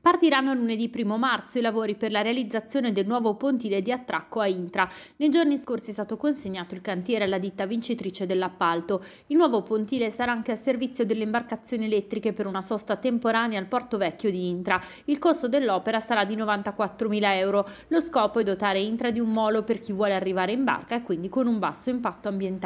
Partiranno lunedì 1 marzo i lavori per la realizzazione del nuovo pontile di attracco a Intra. Nei giorni scorsi è stato consegnato il cantiere alla ditta vincitrice dell'appalto. Il nuovo pontile sarà anche a servizio delle imbarcazioni elettriche per una sosta temporanea al porto vecchio di Intra. Il costo dell'opera sarà di 94.000 euro. Lo scopo è dotare Intra di un molo per chi vuole arrivare in barca e quindi con un basso impatto ambientale.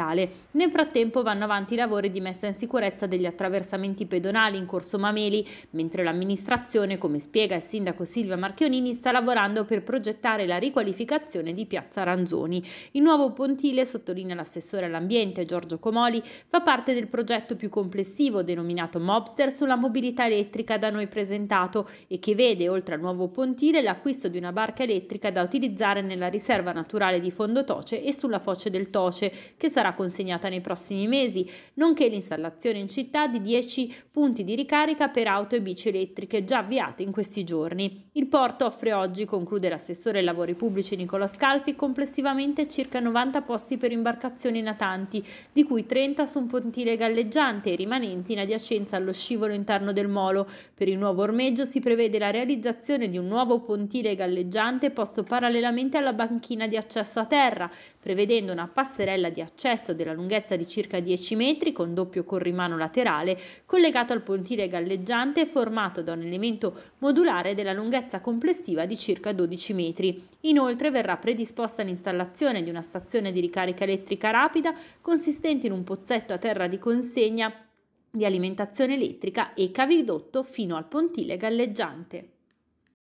Nel frattempo vanno avanti i lavori di messa in sicurezza degli attraversamenti pedonali in corso Mameli, mentre l'amministrazione, come spiega il sindaco Silvia Marchionini, sta lavorando per progettare la riqualificazione di Piazza Ranzoni. Il nuovo pontile, sottolinea l'assessore all'ambiente Giorgio Comoli, fa parte del progetto più complessivo denominato Mobster sulla mobilità elettrica da noi presentato e che vede, oltre al nuovo pontile, l'acquisto di una barca elettrica da utilizzare nella riserva naturale di Fondo Toce e sulla foce del Toce, che sarà consegnata nei prossimi mesi, nonché l'installazione in città di 10 punti di ricarica per auto e bici elettriche già avviate in in questi giorni. Il porto offre oggi, conclude l'assessore ai lavori pubblici Nicola Scalfi, complessivamente circa 90 posti per imbarcazioni natanti, di cui 30 su un pontile galleggiante e rimanenti in adiacenza allo scivolo interno del molo. Per il nuovo ormeggio si prevede la realizzazione di un nuovo pontile galleggiante posto parallelamente alla banchina di accesso a terra, prevedendo una passerella di accesso della lunghezza di circa 10 metri con doppio corrimano laterale collegato al pontile galleggiante formato da un elemento modulare della lunghezza complessiva di circa 12 metri. Inoltre verrà predisposta l'installazione di una stazione di ricarica elettrica rapida consistente in un pozzetto a terra di consegna di alimentazione elettrica e cavidotto fino al pontile galleggiante.